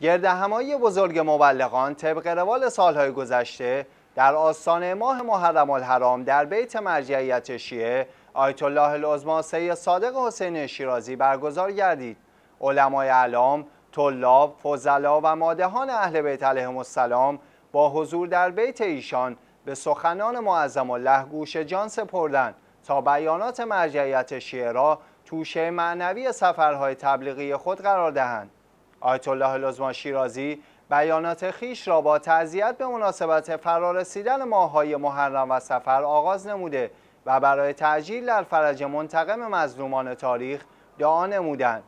گردهمایی بزرگ مبلغان طبق روال سالهای گذشته در آستانه ماه محرم الحرام در بیت مرجعیت شیعه آیت الله العظما صادق حسین شیرازی برگزار گردید علمای علام طلاب فضلا و مادهان اهل بیت علیهم السلام با حضور در بیت ایشان به سخنان معظم الله گوش جان سپردند تا بیانات مرجعیت شیعه را توشه معنوی سفرهای تبلیغی خود قرار دهند آیت الله لزمان شیرازی بیانات خیش را با تعذیت به مناسبت فرارسیدن های محرم و سفر آغاز نموده و برای تعجیل در فرج منتقم مظلومان تاریخ دعا نمودند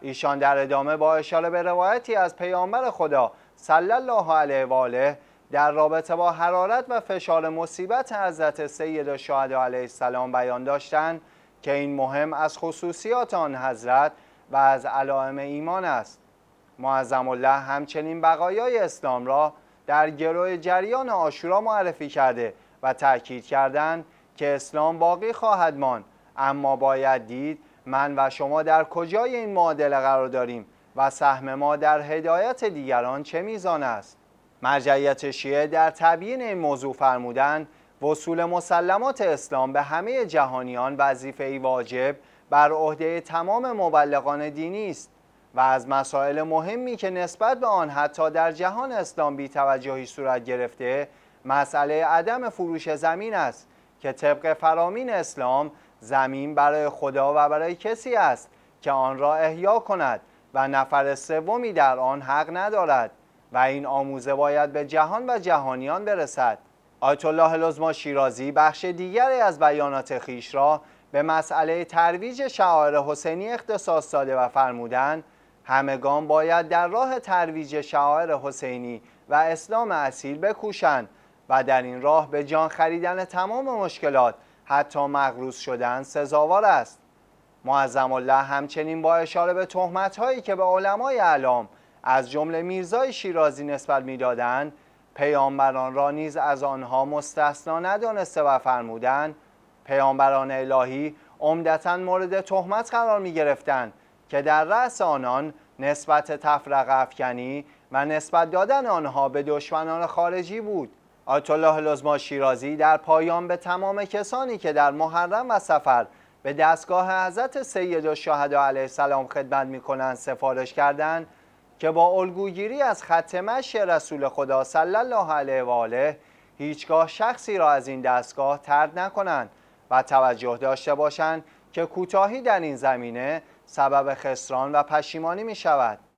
ایشان در ادامه با اشاره به روایتی از پیامبر خدا صلی الله علیه و آله در رابطه با حرارت و فشار مصیبت حضرت سید شهدا علیه السلام بیان داشتند که این مهم از خصوصیات آن حضرت و از علائم ایمان است معظم الله همچنین بقایای اسلام را در گروه جریان آشورا معرفی کرده و تاکید کردند که اسلام باقی خواهد ماند اما باید دید من و شما در کجای این معادله قرار داریم و سهم ما در هدایت دیگران چه میزان است مرجعیت شیعه در تبیین این موضوع فرمودند وصول مسلمات اسلام به همه جهانیان وظیفه واجب بر عهده تمام مبلغان دینی است و از مسائل مهمی که نسبت به آن حتی در جهان اسلام توجهی صورت گرفته مسئله عدم فروش زمین است که طبق فرامین اسلام زمین برای خدا و برای کسی است که آن را احیا کند و نفر سومی در آن حق ندارد و این آموزه باید به جهان و جهانیان برسد آیت الله لزما شیرازی بخش دیگری از بیانات خیش را به مسئله ترویج شعار حسینی اختصاص داده و فرمودند همگان باید در راه ترویج شعائر حسینی و اسلام اصیل بکوشند و در این راه به جان خریدن تمام مشکلات حتی مغروز شدن سزاوار است معظم الله همچنین با اشاره به تهمت هایی که به علمای علام از جمله میرزای شیرازی نسبت میدادند پیامبران را نیز از آنها مستثنا ندانسته و فرمودند پیامبران الهی عمدتا مورد تهمت قرار می گرفتند که در رأس آنان نسبت تفرق افکنی و نسبت دادن آنها به دشمنان خارجی بود الله لزما شیرازی در پایان به تمام کسانی که در محرم و سفر به دستگاه حضرت سید و علیه السلام خدمت می کنند سفارش کردند که با الگوگیری از خط مشی رسول خدا صلی الله علیه و آله هیچگاه شخصی را از این دستگاه ترد نکنند و توجه داشته باشند که کوتاهی در این زمینه سبب خسران و پشیمانی می شود